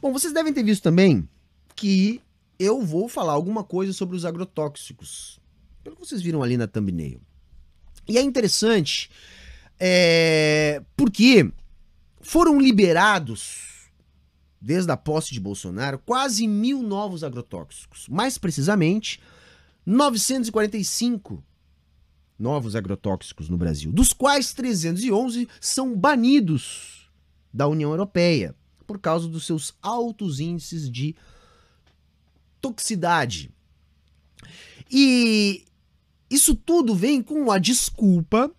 Bom, vocês devem ter visto também que eu vou falar alguma coisa sobre os agrotóxicos. Pelo que vocês viram ali na thumbnail. E é interessante é, porque foram liberados, desde a posse de Bolsonaro, quase mil novos agrotóxicos. Mais precisamente, 945 novos agrotóxicos no Brasil, dos quais 311 são banidos da União Europeia por causa dos seus altos índices de toxicidade. E isso tudo vem com a desculpa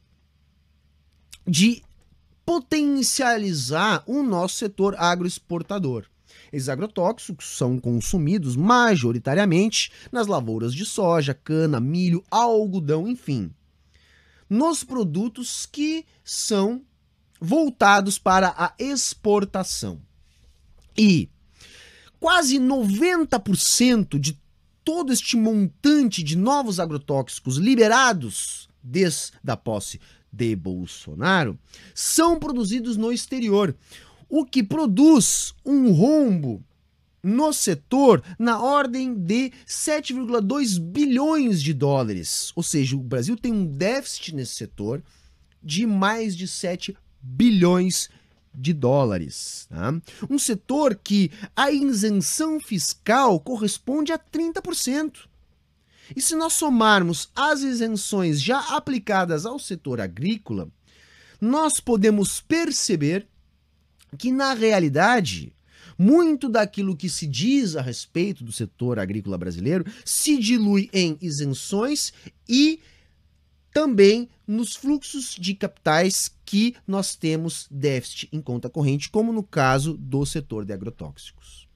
de potencializar o nosso setor agroexportador. Esses agrotóxicos são consumidos majoritariamente nas lavouras de soja, cana, milho, algodão, enfim. Nos produtos que são voltados para a exportação. E quase 90% de todo este montante de novos agrotóxicos liberados desde a posse de Bolsonaro são produzidos no exterior, o que produz um rombo no setor na ordem de 7,2 bilhões de dólares. Ou seja, o Brasil tem um déficit nesse setor de mais de 7 bilhões de dólares. Tá? Um setor que a isenção fiscal corresponde a 30%. E se nós somarmos as isenções já aplicadas ao setor agrícola, nós podemos perceber que, na realidade, muito daquilo que se diz a respeito do setor agrícola brasileiro se dilui em isenções e também nos fluxos de capitais que nós temos déficit em conta corrente, como no caso do setor de agrotóxicos.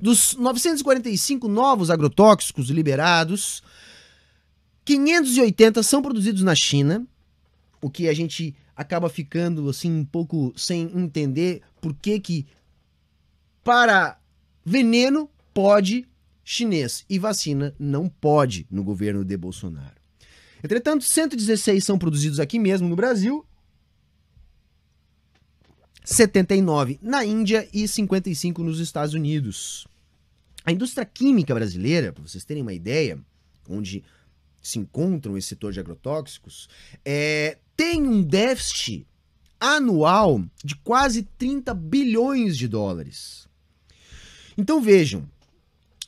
Dos 945 novos agrotóxicos liberados, 580 são produzidos na China, o que a gente acaba ficando assim um pouco sem entender por que que para veneno pode chinês e vacina não pode no governo de Bolsonaro. Entretanto, 116 são produzidos aqui mesmo no Brasil, 79 na Índia e 55 nos Estados Unidos. A indústria química brasileira, para vocês terem uma ideia, onde se encontram esse setor de agrotóxicos, é, tem um déficit anual de quase 30 bilhões de dólares. Então vejam,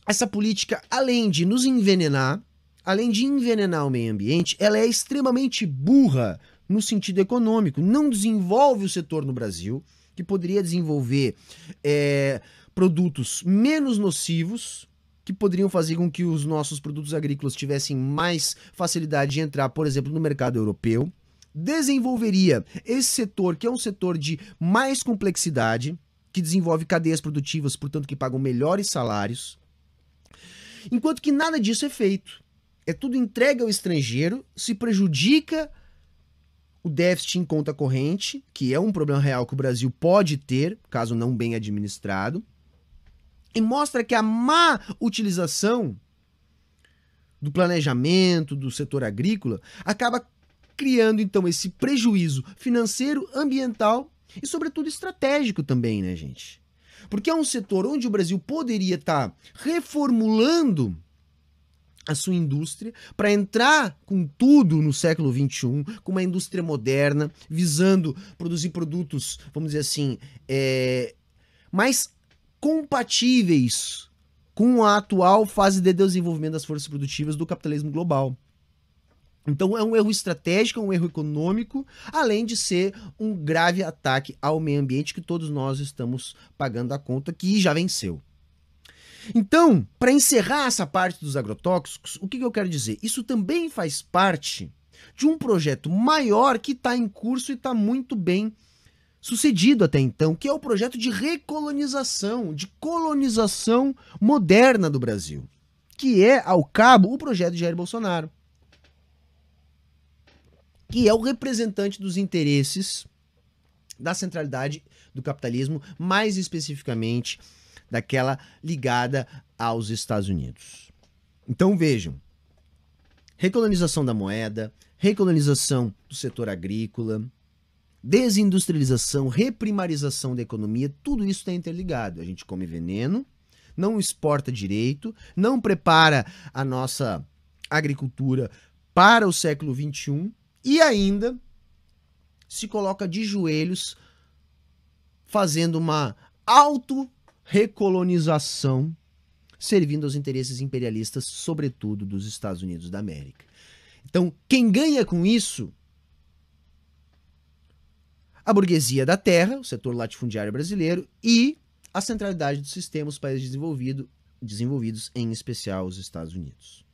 essa política, além de nos envenenar, além de envenenar o meio ambiente, ela é extremamente burra no sentido econômico. Não desenvolve o setor no Brasil, que poderia desenvolver é, produtos menos nocivos, que poderiam fazer com que os nossos produtos agrícolas tivessem mais facilidade de entrar, por exemplo, no mercado europeu. Desenvolveria esse setor, que é um setor de mais complexidade, que desenvolve cadeias produtivas, portanto, que pagam melhores salários. Enquanto que nada disso é feito é tudo entregue ao estrangeiro, se prejudica o déficit em conta corrente, que é um problema real que o Brasil pode ter, caso não bem administrado, e mostra que a má utilização do planejamento do setor agrícola acaba criando então esse prejuízo financeiro, ambiental e sobretudo estratégico também, né, gente? Porque é um setor onde o Brasil poderia estar tá reformulando a sua indústria para entrar com tudo no século XXI, com uma indústria moderna, visando produzir produtos, vamos dizer assim, é, mais compatíveis com a atual fase de desenvolvimento das forças produtivas do capitalismo global. Então é um erro estratégico, é um erro econômico, além de ser um grave ataque ao meio ambiente que todos nós estamos pagando a conta que já venceu. Então, para encerrar essa parte dos agrotóxicos, o que, que eu quero dizer? Isso também faz parte de um projeto maior que está em curso e está muito bem sucedido até então, que é o projeto de recolonização, de colonização moderna do Brasil, que é, ao cabo, o projeto de Jair Bolsonaro, que é o representante dos interesses da centralidade do capitalismo, mais especificamente daquela ligada aos Estados Unidos. Então vejam, recolonização da moeda, recolonização do setor agrícola, desindustrialização, reprimarização da economia, tudo isso está interligado. A gente come veneno, não exporta direito, não prepara a nossa agricultura para o século XXI e ainda se coloca de joelhos fazendo uma auto recolonização, servindo aos interesses imperialistas, sobretudo dos Estados Unidos da América. Então, quem ganha com isso? A burguesia da terra, o setor latifundiário brasileiro, e a centralidade do sistema, os países desenvolvido, desenvolvidos, em especial os Estados Unidos.